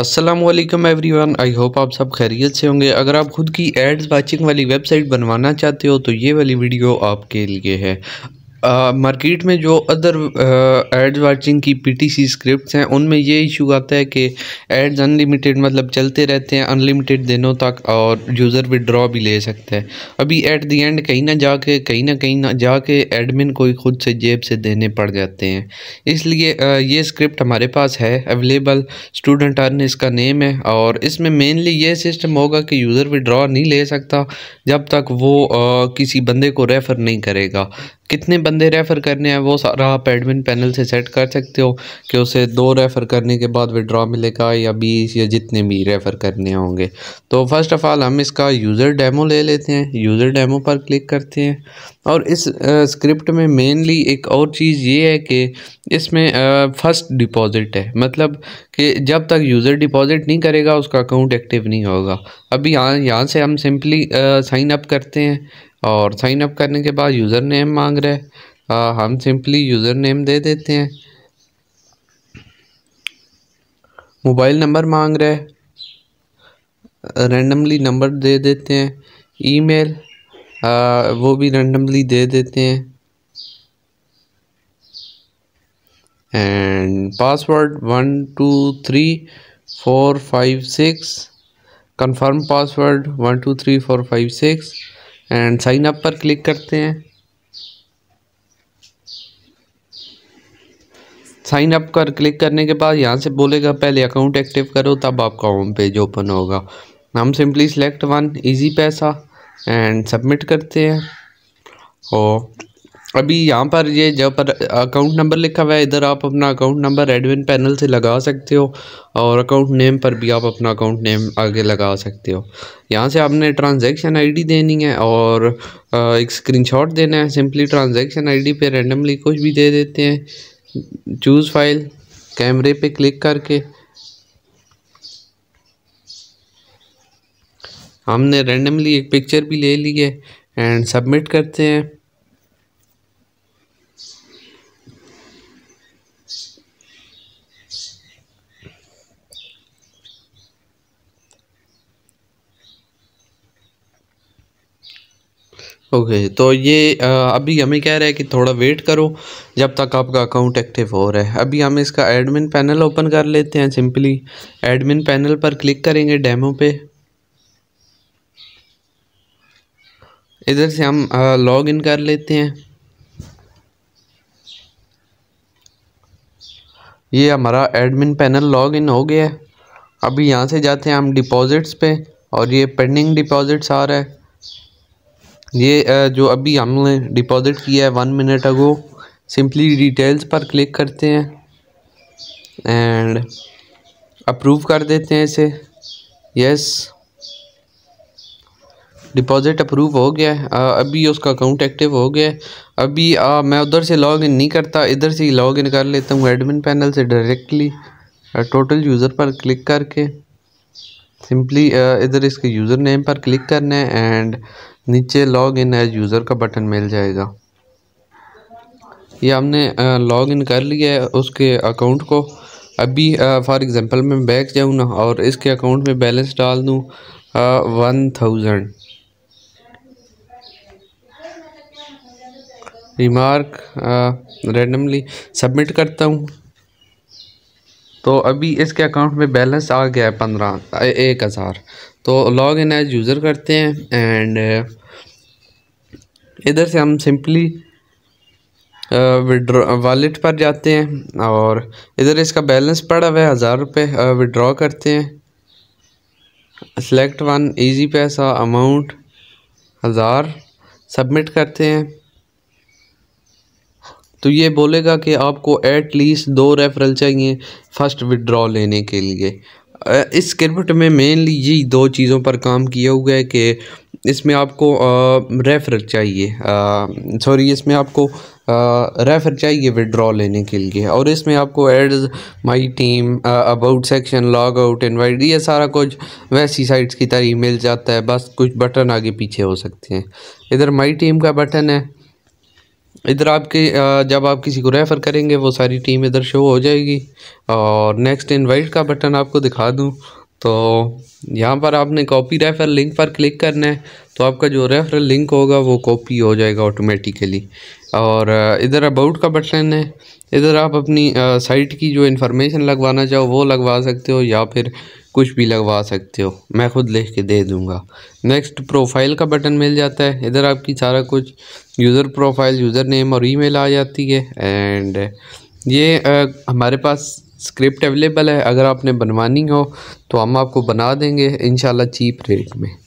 Aslam everyone I hope आप सब खैरियत से होंगे अगर आप खुद की एड्स वाचिंग वाली वेबसाइट बनवाना चाहते हो तो ये वाली वीडियो आपके लिए है मार्केट में जो अदर एड वाचिंग की पीटीसी स्क्रिप्ट्स हैं उनमें ये इशू आता है कि एड्स अनलिमिटेड मतलब चलते रहते हैं अनलिमिटेड दिनों तक और यूज़र विड्रॉ भी ले सकते हैं अभी एट द एंड कहीं ना जाके कहीं ना कहीं ना जाके एडमिन को ही खुद से जेब से देने पड़ जाते हैं इसलिए ये स्क्रिप्ट हमारे पास है अवेलेबल स्टूडेंट अर्न इसका नेम है और इसमें मेनली ये सिस्टम होगा कि यूज़र विड्रॉ नहीं ले सकता जब तक वो आ, किसी बंदे को रेफ़र नहीं करेगा कितने बंदे रेफ़र करने हैं वो सारा आप एडमिन पैनल से सेट कर सकते हो कि उसे दो रेफ़र करने के बाद विड्रॉ मिलेगा या बीस या जितने भी रेफ़र करने होंगे तो फर्स्ट ऑफ़ ऑल हम इसका यूज़र डेमो ले लेते हैं यूज़र डेमो पर क्लिक करते हैं और इस स्क्रिप्ट में मेनली एक और चीज़ ये है कि इसमें फर्स्ट डिपॉज़िट है मतलब कि जब तक यूज़र डिपॉज़िट नहीं करेगा उसका अकाउंट एक्टिव नहीं होगा अभी यहाँ यहाँ से हम सिंपली साइन अप करते हैं और साइन अप करने के बाद यूज़र नेम मांग रहे है हम सिंपली यूज़र नेम दे देते हैं मोबाइल नंबर मांग रहे है रैंडमली नंबर दे देते हैं ईमेल वो भी रैंडमली दे देते हैं and password one two three four five six confirm password one two three four five six and sign up पर क्लिक करते हैं साइन अप कर क्लिक करने के बाद यहाँ से बोलेगा पहले अकाउंट एक्टिव करो तब आपका होम पेज ओपन होगा हम सिंपली सेलेक्ट वन इजी पैसा एंड सबमिट करते हैं और अभी यहाँ पर ये जब पर अकाउंट नंबर लिखा हुआ है इधर आप अपना अकाउंट नंबर एडमिन पैनल से लगा सकते हो और अकाउंट नेम पर भी आप अपना अकाउंट नेम आगे लगा सकते हो यहाँ से आपने ट्रांजैक्शन आईडी देनी है और एक स्क्रीनशॉट देना है सिंपली ट्रांजैक्शन आईडी पे रैंडमली कुछ भी दे देते हैं चूज़ फाइल कैमरे पे क्लिक करके हमने रेंडमली एक पिक्चर भी ले ली है एंड सबमिट करते हैं ओके okay, तो ये अभी हमें कह रहा है कि थोड़ा वेट करो जब तक आपका अकाउंट एक्टिव हो रहा है अभी हम इसका एडमिन पैनल ओपन कर लेते हैं सिंपली एडमिन पैनल पर क्लिक करेंगे डेमो पे इधर से हम लॉग इन कर लेते हैं ये हमारा एडमिन पैनल लॉग इन हो गया है अभी यहाँ से जाते हैं हम डिपॉजिट्स पे और ये पेंडिंग डिपॉजिट्स आ रहा है ये जो अभी हमने डिपॉजिट किया है one minute ago simply details पर क्लिक करते हैं एंड अप्रूव कर देते हैं इसे यस डिपॉज़िट अप्रूव हो गया है अभी उसका अकाउंट एक्टिव हो गया है अभी आ, मैं उधर से लॉग इन नहीं करता इधर से ही लॉग इन कर लेता हूँ एडमिन पैनल से डायरेक्टली टोटल यूज़र पर क्लिक करके सिंपली इधर इसके यूज़र नेम पर क्लिक करना है एंड नीचे लॉग इन एज यूज़र का बटन मिल जाएगा यह हमने लॉग इन कर लिया है उसके अकाउंट को अभी फॉर एग्ज़ाम्पल मैं बैक जाऊँ ना और इसके अकाउंट में बैलेंस डाल दूँ one thousand remark randomly submit करता हूँ तो अभी इसके अकाउंट में बैलेंस आ गया है पंद्रह एक हज़ार तो लॉग इन एज यूज़र करते हैं एंड uh, इधर से हम सिंपली विड्रॉ वॉलेट पर जाते हैं और इधर इसका बैलेंस पड़ा हुआ है हज़ार रुपये विड्रॉ करते हैं select one easy Easypaisa amount हज़ार सबमिट करते हैं तो ये बोलेगा कि आपको एट लीस्ट दो रेफरल चाहिए फ़र्स्ट विड्रॉ लेने के लिए इस स्क्रिप्ट में मेनली ये दो चीज़ों पर काम किया हुआ है कि इसमें आपको रेफरल चाहिए सॉरी इसमें आपको रेफर चाहिए विड्रॉ लेने के लिए और इसमें आपको ads my team about section log out invite ये सारा कुछ वैसी साइट्स की तरह मिल जाता है बस कुछ बटन आगे पीछे हो सकते हैं इधर माई टीम का बटन है इधर आपके जब आप किसी को रेफ़र करेंगे वो सारी टीम इधर शो हो जाएगी और नेक्स्ट इनवाइट का बटन आपको दिखा दूं तो यहाँ पर आपने कॉपी रेफर लिंक पर क्लिक करना है तो आपका जो रेफरल लिंक होगा वो कॉपी हो जाएगा ऑटोमेटिकली और इधर अबाउट का बटन है इधर आप अपनी साइट की जो इन्फॉर्मेशन लगवाना चाहो वो लगवा सकते हो या फिर कुछ भी लगवा सकते हो मैं ख़ुद लिख के दे दूँगा नेक्स्ट प्रोफाइल का बटन मिल जाता है इधर आपकी सारा कुछ यूज़र प्रोफाइल यूज़र नेम और ईमेल आ जाती है एंड ये आ, हमारे पास स्क्रिप्ट अवेलेबल है अगर आपने बनवानी हो तो हम आपको बना देंगे इन चीप रेट में